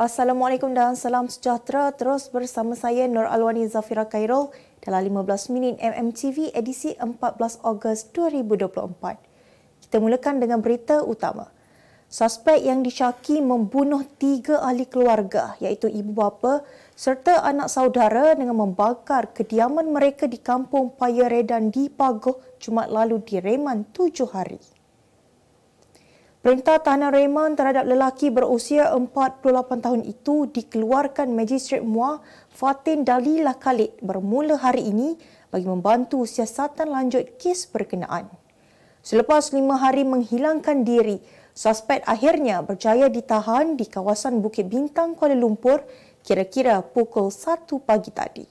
Assalamualaikum dan salam sejahtera. Terus bersama saya Nur Alwani Zafira Khairul dalam 15 minit MMTV edisi 14 Ogos 2024. Kita mulakan dengan berita utama. Suspek yang disyaki membunuh tiga ahli keluarga iaitu ibu bapa serta anak saudara dengan membakar kediaman mereka di kampung Paya Redan di Pagoh Jumat lalu direman tujuh hari. Perintah tahanan reman terhadap lelaki berusia 48 tahun itu dikeluarkan Majistret Mua Fatin Dalila Khalid bermula hari ini bagi membantu siasatan lanjut kes berkenaan. Selepas lima hari menghilangkan diri, suspek akhirnya berjaya ditahan di kawasan Bukit Bintang, Kuala Lumpur kira-kira pukul 1 pagi tadi.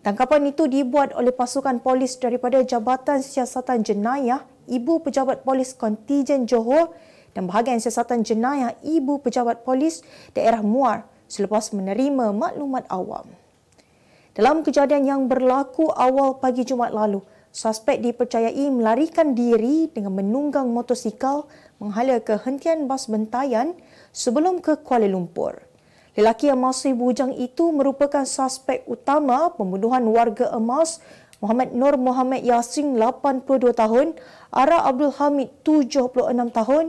Tangkapan itu dibuat oleh pasukan polis daripada Jabatan Siasatan Jenayah Ibu Pejabat Polis Kontijen Johor dan bahagian siasatan jenayah ibu pejabat polis daerah Muar selepas menerima maklumat awam. Dalam kejadian yang berlaku awal pagi Jumaat lalu, suspek dipercayai melarikan diri dengan menunggang motosikal menghala ke hentian bas bentayan sebelum ke Kuala Lumpur. Lelaki yang masih bujang itu merupakan suspek utama pembunuhan warga emas Muhammad Nur Muhammad Yasin 82 tahun, Ara Abdul Hamid 76 tahun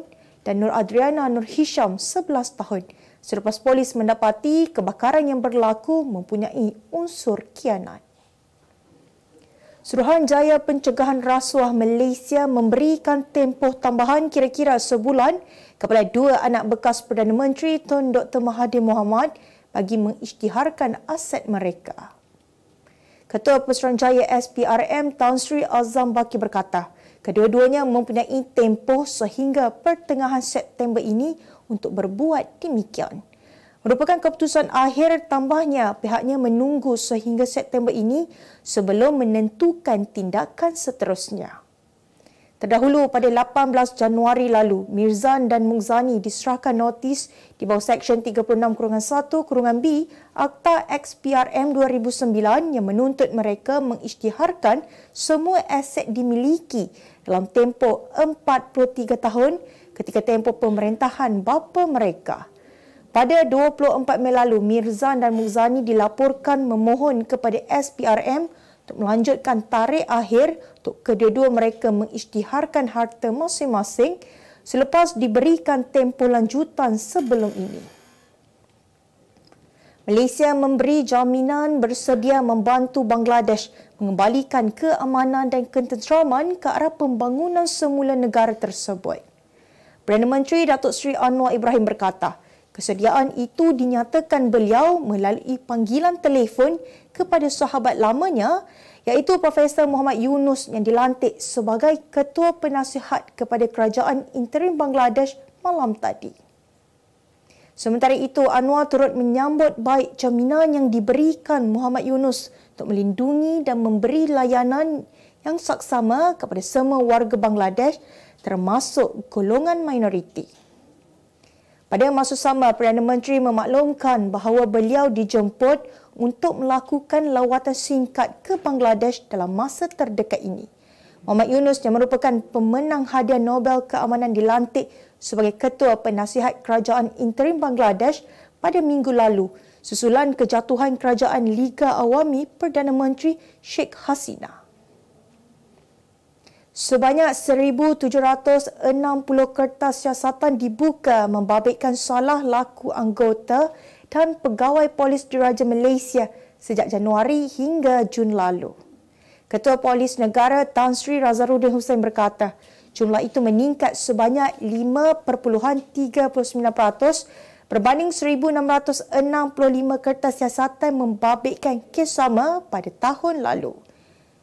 dan Nur Adriana Nur Hisham 11 tahun selepas polis mendapati kebakaran yang berlaku mempunyai unsur kianat. Suruhanjaya Pencegahan Rasuah Malaysia memberikan tempoh tambahan kira-kira sebulan kepada dua anak bekas Perdana Menteri Tun Dr. Mahathir Mohamad bagi mengisytiharkan aset mereka. Ketua Pesuruhanjaya SPRM Tan Sri Azam Baki berkata, Kedua-duanya mempunyai tempoh sehingga pertengahan September ini untuk berbuat demikian. Merupakan keputusan akhir tambahnya pihaknya menunggu sehingga September ini sebelum menentukan tindakan seterusnya. Terdahulu pada 18 Januari lalu, Mirzan dan Mungzani diserahkan notis di bawah Seksyen 36-1-B Akta XPRM 2009 yang menuntut mereka mengisytiharkan semua aset dimiliki dalam tempoh 43 tahun ketika tempoh pemerintahan bapa mereka. Pada 24 Mei lalu, Mirzan dan Mungzani dilaporkan memohon kepada SPRM untuk melanjutkan tarikh akhir untuk kedua-dua mereka mengisytiharkan harta masing-masing selepas diberikan tempoh lanjutan sebelum ini. Malaysia memberi jaminan bersedia membantu Bangladesh mengembalikan keamanan dan ketenteraman ke arah pembangunan semula negara tersebut. Perdana Menteri Datuk Seri Anwar Ibrahim berkata, kesediaan itu dinyatakan beliau melalui panggilan telefon kepada sahabat lamanya iaitu Profesor Muhammad Yunus yang dilantik sebagai Ketua Penasihat kepada Kerajaan Interim Bangladesh malam tadi. Sementara itu, Anwar turut menyambut baik jaminan yang diberikan Muhammad Yunus untuk melindungi dan memberi layanan yang saksama kepada semua warga Bangladesh termasuk golongan minoriti. Pada masa sama, Perdana Menteri memaklumkan bahawa beliau dijemput untuk melakukan lawatan singkat ke Bangladesh dalam masa terdekat ini. Muhammad Yunus yang merupakan pemenang hadiah Nobel Keamanan dilantik sebagai Ketua Penasihat Kerajaan Interim Bangladesh pada minggu lalu susulan kejatuhan kerajaan Liga Awami Perdana Menteri Sheikh Hasina. Sebanyak 1,760 kertas siasatan dibuka membabitkan salah laku anggota dan pegawai polis diraja Malaysia sejak Januari hingga Jun lalu. Ketua Polis Negara Tan Sri Razaruddin Hussein berkata, jumlah itu meningkat sebanyak 5.39% berbanding 1,665 kertas siasatan membabitkan kes sama pada tahun lalu.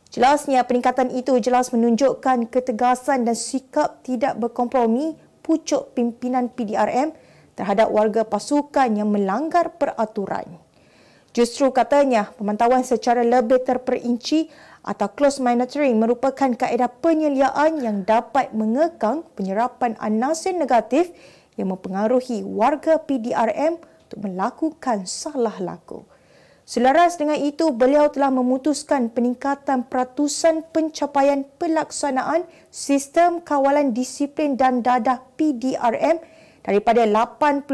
Jelasnya peningkatan itu jelas menunjukkan ketegasan dan sikap tidak berkompromi pucuk pimpinan PDRM terhadap warga pasukan yang melanggar peraturan. Justru katanya pemantauan secara lebih terperinci atau close monitoring merupakan kaedah penyeliaan yang dapat mengekang penyerapan anasir negatif yang mempengaruhi warga PDRM untuk melakukan salah laku. Selaras dengan itu, beliau telah memutuskan peningkatan peratusan pencapaian pelaksanaan sistem kawalan disiplin dan dadah PDRM daripada 80%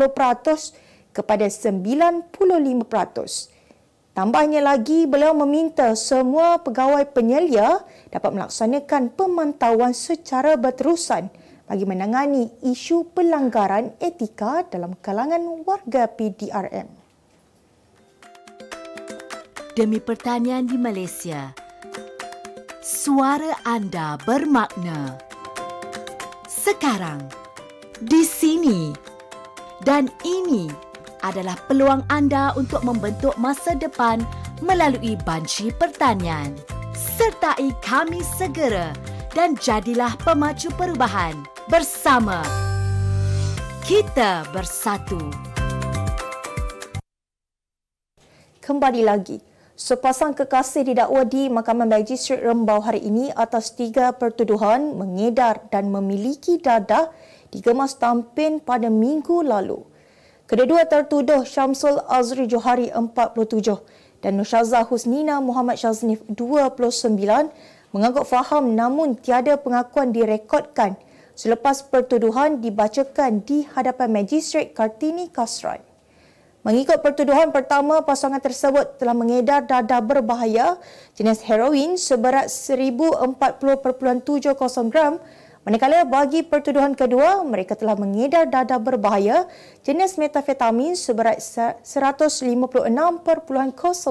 kepada 95%. Tambahnya lagi, beliau meminta semua pegawai penyelia dapat melaksanakan pemantauan secara berterusan bagi menangani isu pelanggaran etika dalam kalangan warga PDRM demi pertanian di Malaysia. Suara anda bermakna. Sekarang, di sini dan ini adalah peluang anda untuk membentuk masa depan melalui banci pertanian. Sertai kami segera dan jadilah pemacu perubahan bersama. Kita bersatu. Kembali lagi Sepasang kekasih didakwa di Mahkamah Magistrat Rembau hari ini atas tiga pertuduhan mengedar dan memiliki dadah di gemas tampin pada minggu lalu. Kedua tertuduh Syamsul Azri Johari 47 dan Nushazah Husnina Muhammad Shaznif 29 mengangguk faham namun tiada pengakuan direkodkan selepas pertuduhan dibacakan di hadapan Magistrat Kartini Kasran. Mengikut pertuduhan pertama, pasangan tersebut telah mengedar dadah berbahaya jenis heroin seberat 1040.70 gram. Manakala bagi pertuduhan kedua, mereka telah mengedar dadah berbahaya jenis metafetamin seberat 156.00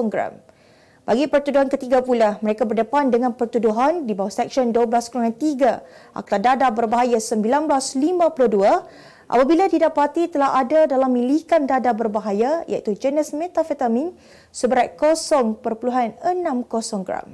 gram. Bagi pertuduhan ketiga pula, mereka berdepan dengan pertuduhan di bawah Seksyen 12.3 Akta Dadah Berbahaya 1952 apabila didapati telah ada dalam milikan dada berbahaya iaitu jenis metafetamin seberat 0.60 gram.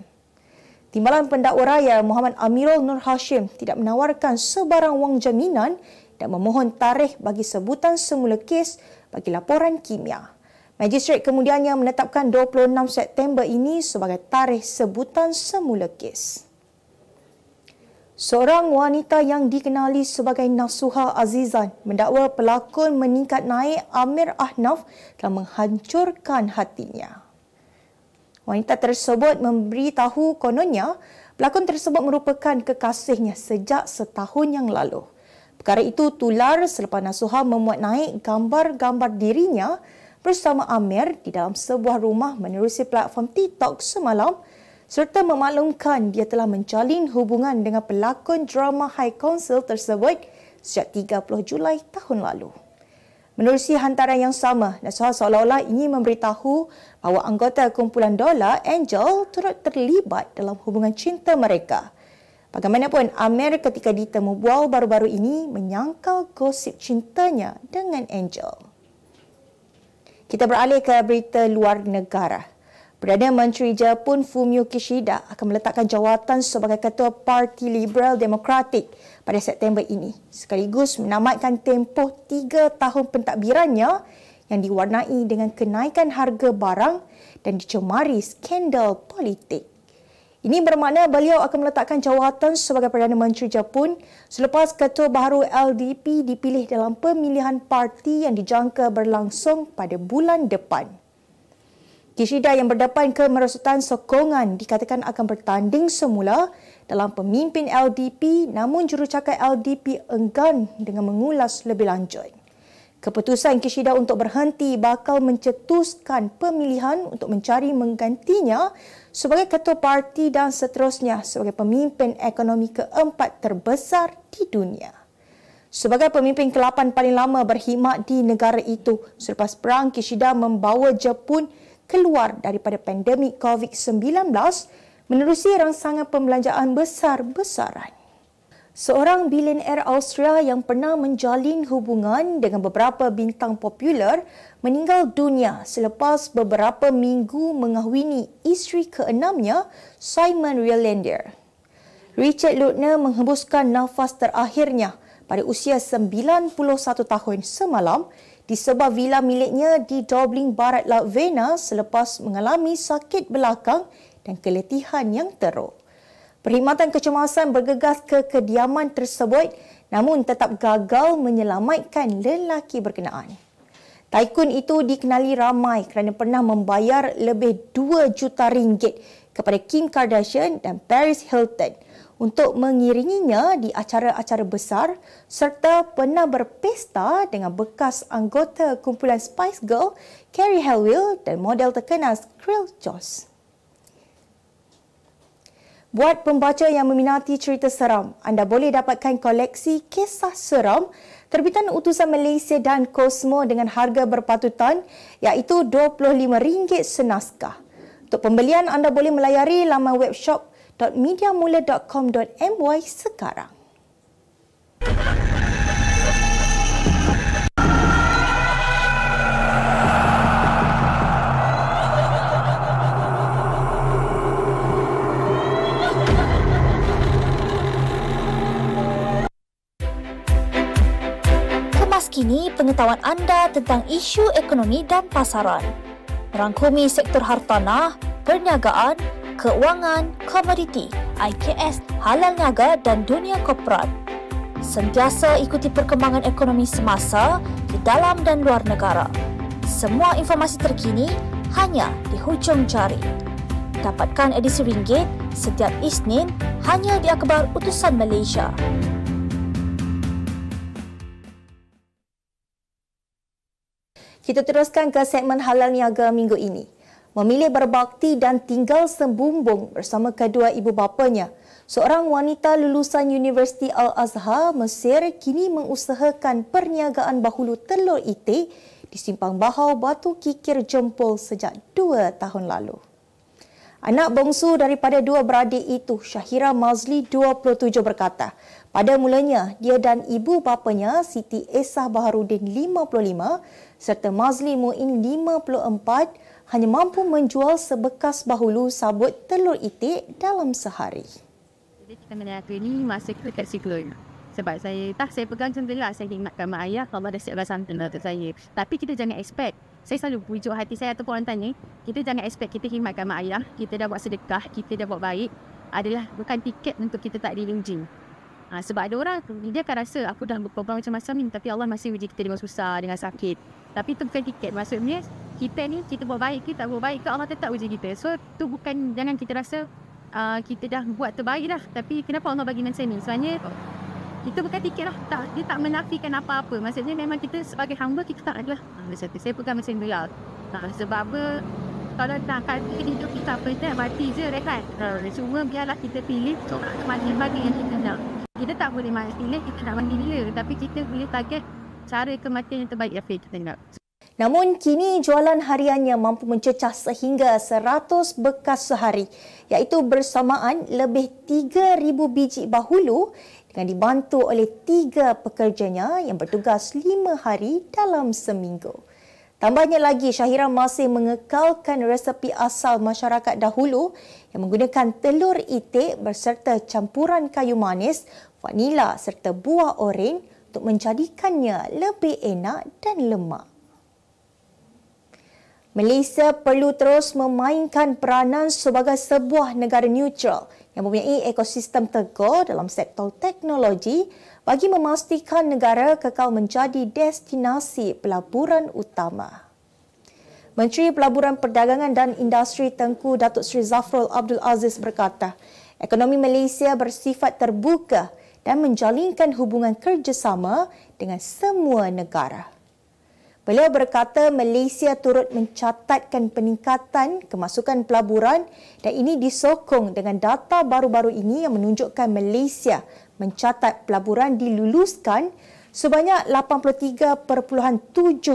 Timbalan pendakwa raya Muhammad Amirul Nur Hashim tidak menawarkan sebarang wang jaminan dan memohon tarikh bagi sebutan semula kes bagi laporan kimia. Magistrate kemudiannya menetapkan 26 September ini sebagai tarikh sebutan semula kes. Seorang wanita yang dikenali sebagai Nasuha Azizan mendakwa pelakon meningkat naik Amir Ahnaf telah menghancurkan hatinya. Wanita tersebut memberitahu kononnya pelakon tersebut merupakan kekasihnya sejak setahun yang lalu. Perkara itu tular selepas Nasuha memuat naik gambar-gambar dirinya bersama Amir di dalam sebuah rumah menerusi platform TikTok semalam – serta memaklumkan dia telah menjalin hubungan dengan pelakon drama High Council tersebut sejak 30 Julai tahun lalu. Menerusi hantaran yang sama, Nasuha seolah-olah ingin memberitahu bahawa anggota kumpulan dolar Angel turut terlibat dalam hubungan cinta mereka. Bagaimanapun, Amir ketika ditemu bual baru-baru ini menyangkal gosip cintanya dengan Angel. Kita beralih ke berita luar negara. Perdana Menteri Jepun Fumio Kishida akan meletakkan jawatan sebagai Ketua Parti Liberal Demokratik pada September ini sekaligus menamatkan tempoh tiga tahun pentadbirannya yang diwarnai dengan kenaikan harga barang dan dicemari skandal politik. Ini bermakna beliau akan meletakkan jawatan sebagai Perdana Menteri Jepun selepas Ketua Baharu LDP dipilih dalam pemilihan parti yang dijangka berlangsung pada bulan depan. Kishida yang berdepan kemerosotan sokongan dikatakan akan bertanding semula dalam pemimpin LDP namun jurucakap LDP enggan dengan mengulas lebih lanjut. Keputusan Kishida untuk berhenti bakal mencetuskan pemilihan untuk mencari menggantinya sebagai ketua parti dan seterusnya sebagai pemimpin ekonomi keempat terbesar di dunia. Sebagai pemimpin ke-8 paling lama berkhidmat di negara itu selepas perang Kishida membawa Jepun keluar daripada pandemik COVID-19 menerusi rangsangan pembelanjaan besar-besaran. Seorang bilionaire Austria yang pernah menjalin hubungan dengan beberapa bintang popular meninggal dunia selepas beberapa minggu mengahwini isteri keenamnya, Simon Rielander. Richard Lutner menghembuskan nafas terakhirnya pada usia 91 tahun semalam di sebuah villa miliknya di Dobling Barat Laut Vena selepas mengalami sakit belakang dan keletihan yang teruk. Perkhidmatan kecemasan bergegas ke kediaman tersebut namun tetap gagal menyelamatkan lelaki berkenaan. Taikun itu dikenali ramai kerana pernah membayar lebih 2 juta ringgit kepada Kim Kardashian dan Paris Hilton – untuk mengiringinya di acara-acara besar serta pernah berpesta dengan bekas anggota kumpulan Spice Girl, Carrie Helwill dan model terkenal Skrill Joss. Buat pembaca yang meminati cerita seram, anda boleh dapatkan koleksi kisah seram terbitan utusan Malaysia dan Cosmo dengan harga berpatutan iaitu RM25 senaskah. Untuk pembelian, anda boleh melayari laman webshop www.mediamula.com.my sekarang. kini pengetahuan anda tentang isu ekonomi dan pasaran. Rangkumi sektor hartanah, perniagaan, keuangan, komoditi, IKS, halal niaga dan dunia korporat. Sentiasa ikuti perkembangan ekonomi semasa di dalam dan luar negara. Semua informasi terkini hanya di hujung jari. Dapatkan edisi ringgit setiap Isnin hanya di Akhbar Utusan Malaysia. Kita teruskan ke segmen halal niaga minggu ini memilih berbakti dan tinggal sembumbung bersama kedua ibu bapanya. Seorang wanita lulusan Universiti Al-Azhar Mesir kini mengusahakan perniagaan bahulu telur itik di simpang bahau Batu Kikir Jempol sejak dua tahun lalu. Anak bongsu daripada dua beradik itu, Syahira Mazli 27 berkata, pada mulanya, dia dan ibu bapanya Siti Esah Baharudin 55 serta Mazli Muin 54 hanya mampu menjual sebekas bahulu sabut telur itik dalam sehari. Jadi kita meniaga ni masa kita siklon. Sebab saya tak saya pegang macam lah. Saya ingatkan mak ayah kalau ada siap rasa untuk saya. Tapi kita jangan expect. Saya selalu pujuk hati saya ataupun orang tanya. Kita jangan expect kita khidmatkan mak ayah. Kita dah buat sedekah. Kita dah buat baik. Adalah bukan tiket untuk kita tak diuji. Ha, sebab ada orang, dia akan rasa aku dah berkorban macam-macam ni. Tapi Allah masih uji kita dengan susah, dengan sakit. Tapi tu bukan tiket Maksudnya Kita ni Kita buat baik kita Tak buat baik ke Allah tetap uji kita So tu bukan Jangan kita rasa uh, Kita dah buat terbaik dah Tapi kenapa Allah bagi macam ni Sebenarnya Itu bukan tiket lah tak, Dia tak menafikan apa-apa Maksudnya memang kita Sebagai hamba Kita tak adalah Saya bukan macam ni lah nah, Sebab apa kalau nak kata hidup kita apa kita mati je rekat right? uh, cuma biarlah kita pilih so, mati bagi yang kita nak kita tak boleh mati pilih kita nak mati bila tapi kita boleh target cara kematian yang terbaik Afiq kita tengok. Namun kini jualan hariannya mampu mencecah sehingga 100 bekas sehari iaitu bersamaan lebih 3000 biji bahulu dengan dibantu oleh tiga pekerjanya yang bertugas 5 hari dalam seminggu. Tambahnya lagi Syahira masih mengekalkan resepi asal masyarakat dahulu yang menggunakan telur itik berserta campuran kayu manis, vanila serta buah oren untuk menjadikannya lebih enak dan lemak. Malaysia perlu terus memainkan peranan sebagai sebuah negara neutral yang mempunyai ekosistem tegur dalam sektor teknologi bagi memastikan negara kekal menjadi destinasi pelaburan utama. Menteri Pelaburan Perdagangan dan Industri Tengku Datuk Seri Zafrul Abdul Aziz berkata, ekonomi Malaysia bersifat terbuka dan menjalinkan hubungan kerjasama dengan semua negara. Beliau berkata Malaysia turut mencatatkan peningkatan kemasukan pelaburan dan ini disokong dengan data baru-baru ini yang menunjukkan Malaysia mencatat pelaburan diluluskan sebanyak 83.7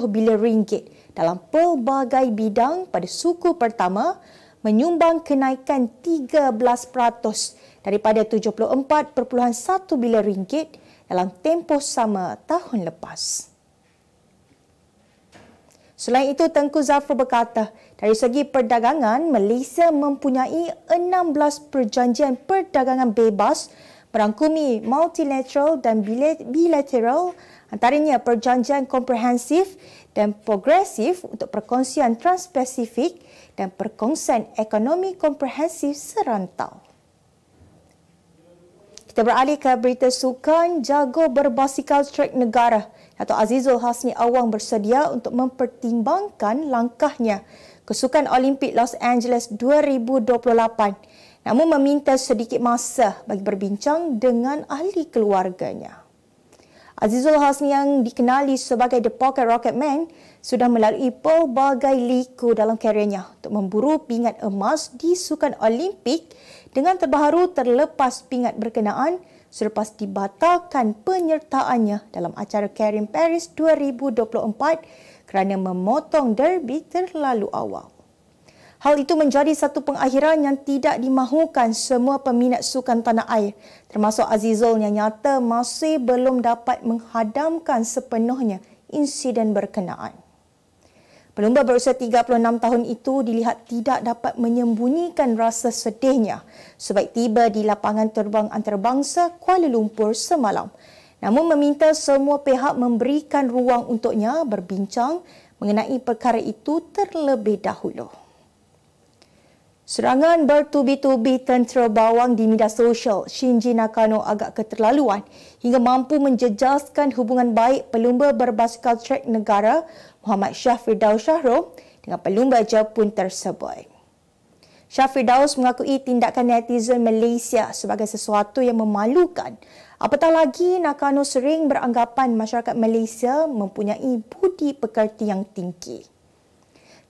bilion ringgit dalam pelbagai bidang pada suku pertama menyumbang kenaikan 13% daripada 74.1 bilion ringgit dalam tempoh sama tahun lepas. Selain itu, Tengku Zafrul berkata, dari segi perdagangan, Malaysia mempunyai 16 perjanjian perdagangan bebas merangkumi multilateral dan bilateral antaranya perjanjian komprehensif dan progresif untuk perkongsian transpasifik dan perkongsian ekonomi komprehensif serantau. Kita beralih ke berita sukan jago berbasikal trek negara. Dato' Azizul Hasni Awang bersedia untuk mempertimbangkan langkahnya ke Sukan Olimpik Los Angeles 2028. Namun meminta sedikit masa bagi berbincang dengan ahli keluarganya. Azizul Hasni yang dikenali sebagai The Pocket Rocket Man sudah melalui pelbagai liku dalam kariernya untuk memburu pingat emas di Sukan Olimpik dengan terbaru terlepas pingat berkenaan selepas dibatalkan penyertaannya dalam acara Karim Paris 2024 kerana memotong derby terlalu awal. Hal itu menjadi satu pengakhiran yang tidak dimahukan semua peminat sukan tanah air termasuk Azizul yang nyata masih belum dapat menghadamkan sepenuhnya insiden berkenaan. Pelumba berusia 36 tahun itu dilihat tidak dapat menyembunyikan rasa sedihnya sebaik tiba di lapangan terbang antarabangsa Kuala Lumpur semalam. Namun meminta semua pihak memberikan ruang untuknya berbincang mengenai perkara itu terlebih dahulu. Serangan bertubi-tubi tentera bawang di media sosial Shinji Nakano agak keterlaluan hingga mampu menjejaskan hubungan baik pelumba berbasikal trek negara Muhammad Syah Daus Syahrom dengan pelumba Jepun tersebut. Syah Daus mengakui tindakan netizen Malaysia sebagai sesuatu yang memalukan. Apatah lagi Nakano sering beranggapan masyarakat Malaysia mempunyai budi pekerti yang tinggi.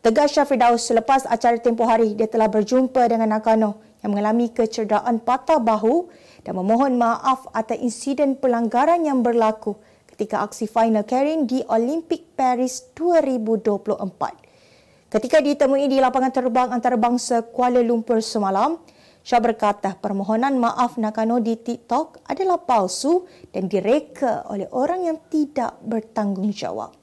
Tegas Syah Firdaus selepas acara tempoh hari, dia telah berjumpa dengan Nakano yang mengalami kecederaan patah bahu dan memohon maaf atas insiden pelanggaran yang berlaku ketika aksi final Karen di Olympic Paris 2024. Ketika ditemui di lapangan terbang antarabangsa Kuala Lumpur semalam, Syah berkata permohonan maaf Nakano di TikTok adalah palsu dan direka oleh orang yang tidak bertanggungjawab.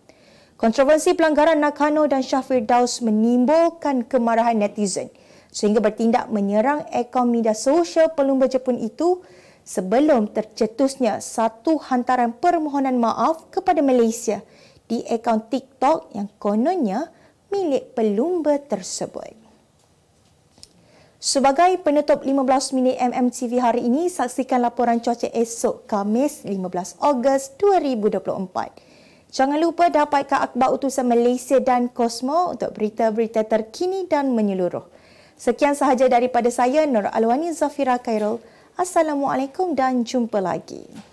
Kontroversi pelanggaran Nakano dan Syafir Daus menimbulkan kemarahan netizen sehingga bertindak menyerang akaun media sosial pelumba Jepun itu sebelum tercetusnya satu hantaran permohonan maaf kepada Malaysia di akaun TikTok yang kononnya milik pelumba tersebut. Sebagai penutup 15 minit MMTV hari ini, saksikan laporan cuaca esok Khamis 15 Ogos 2024. Jangan lupa dapatkan akhbar utusan Malaysia dan Kosmo untuk berita-berita terkini dan menyeluruh. Sekian sahaja daripada saya Nur Alwani Zafira Khairul. Assalamualaikum dan jumpa lagi.